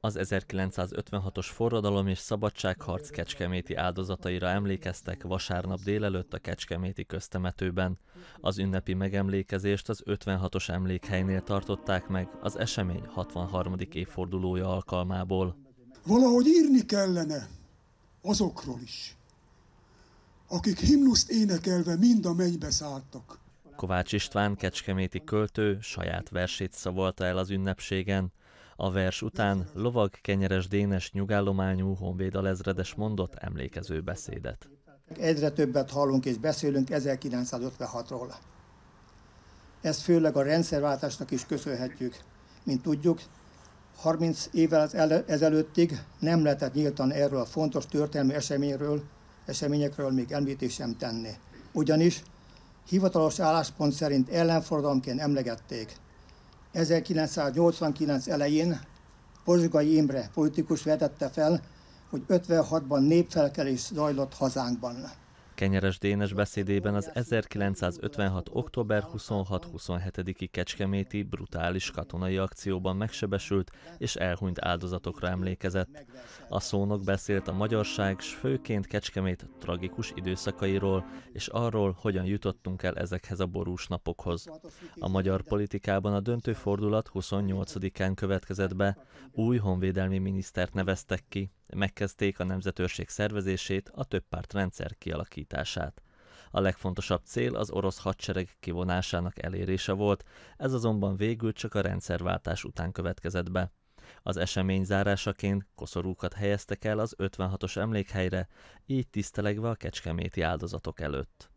Az 1956-os forradalom és szabadságharc kecskeméti áldozataira emlékeztek vasárnap délelőtt a kecskeméti köztemetőben. Az ünnepi megemlékezést az 56-os emlékhelynél tartották meg az esemény 63. évfordulója alkalmából. Valahogy írni kellene azokról is, akik himnuszt énekelve mind a mennybe szálltak. Kovács István kecskeméti költő saját versét szavolta el az ünnepségen. A vers után lovag kenyeres dénes nyugállományú honvéd alezredes mondott emlékező beszédet. Egyre többet hallunk és beszélünk 1956-ról. Ezt főleg a rendszerváltásnak is köszönhetjük. Mint tudjuk, 30 évvel ezelőttig nem lehetett nyíltan erről a fontos történelmi eseményről, eseményekről még említés sem tenni. Ugyanis hivatalos álláspont szerint ellenforradalomként emlegették, 1989 elején Pozsgai Imre politikus vetette fel, hogy 56-ban népfelkelés zajlott hazánkban. Kenyeres Dénes beszédében az 1956. október 26-27-i kecskeméti brutális katonai akcióban megsebesült és elhunyt áldozatokra emlékezett. A szónok beszélt a magyarság, s főként Kecskemét tragikus időszakairól, és arról, hogyan jutottunk el ezekhez a borús napokhoz. A magyar politikában a döntő fordulat 28-án következett be, új honvédelmi minisztert neveztek ki, megkezdték a nemzetőrség szervezését, a párt rendszer kialakítását megállítását. A legfontosabb cél az orosz hadsereg kivonásának elérése volt, ez azonban végül csak a rendszerváltás után következett be. Az esemény zárásaként koszorúkat helyeztek el az 56-os emlékhelyre, így tisztelegve a kecskeméti áldozatok előtt.